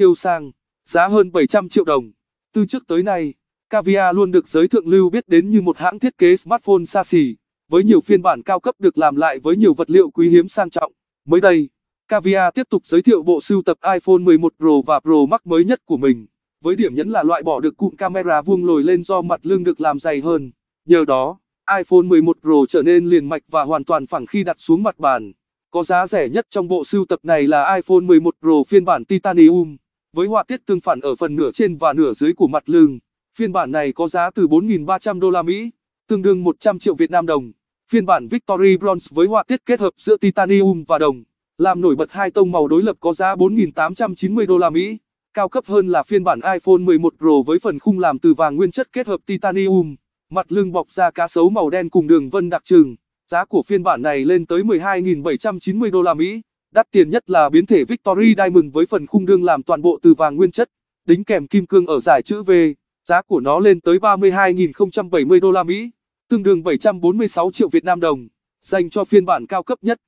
Yêu sang, giá hơn 700 triệu đồng. Từ trước tới nay, Cavia luôn được giới thượng lưu biết đến như một hãng thiết kế smartphone xa xỉ, với nhiều phiên bản cao cấp được làm lại với nhiều vật liệu quý hiếm sang trọng. Mới đây, Cavia tiếp tục giới thiệu bộ sưu tập iPhone 11 Pro và Pro Max mới nhất của mình, với điểm nhấn là loại bỏ được cụm camera vuông lồi lên do mặt lưng được làm dày hơn. Nhờ đó, iPhone 11 Pro trở nên liền mạch và hoàn toàn phẳng khi đặt xuống mặt bàn. Có giá rẻ nhất trong bộ sưu tập này là iPhone 11 Pro phiên bản Titanium với họa tiết tương phản ở phần nửa trên và nửa dưới của mặt lưng. Phiên bản này có giá từ 4.300 đô la Mỹ, tương đương 100 triệu Việt Nam đồng. Phiên bản Victory Bronze với họa tiết kết hợp giữa titanium và đồng, làm nổi bật hai tông màu đối lập có giá 4.890 đô la Mỹ. Cao cấp hơn là phiên bản iPhone 11 Pro với phần khung làm từ vàng nguyên chất kết hợp titanium, mặt lưng bọc da cá sấu màu đen cùng đường vân đặc trưng. Giá của phiên bản này lên tới 12.790 đô la Mỹ. Đắt tiền nhất là biến thể Victory Diamond với phần khung đương làm toàn bộ từ vàng nguyên chất, đính kèm kim cương ở giải chữ V, giá của nó lên tới 32.070 đô la Mỹ, tương đương 746 triệu Việt Nam đồng, dành cho phiên bản cao cấp nhất.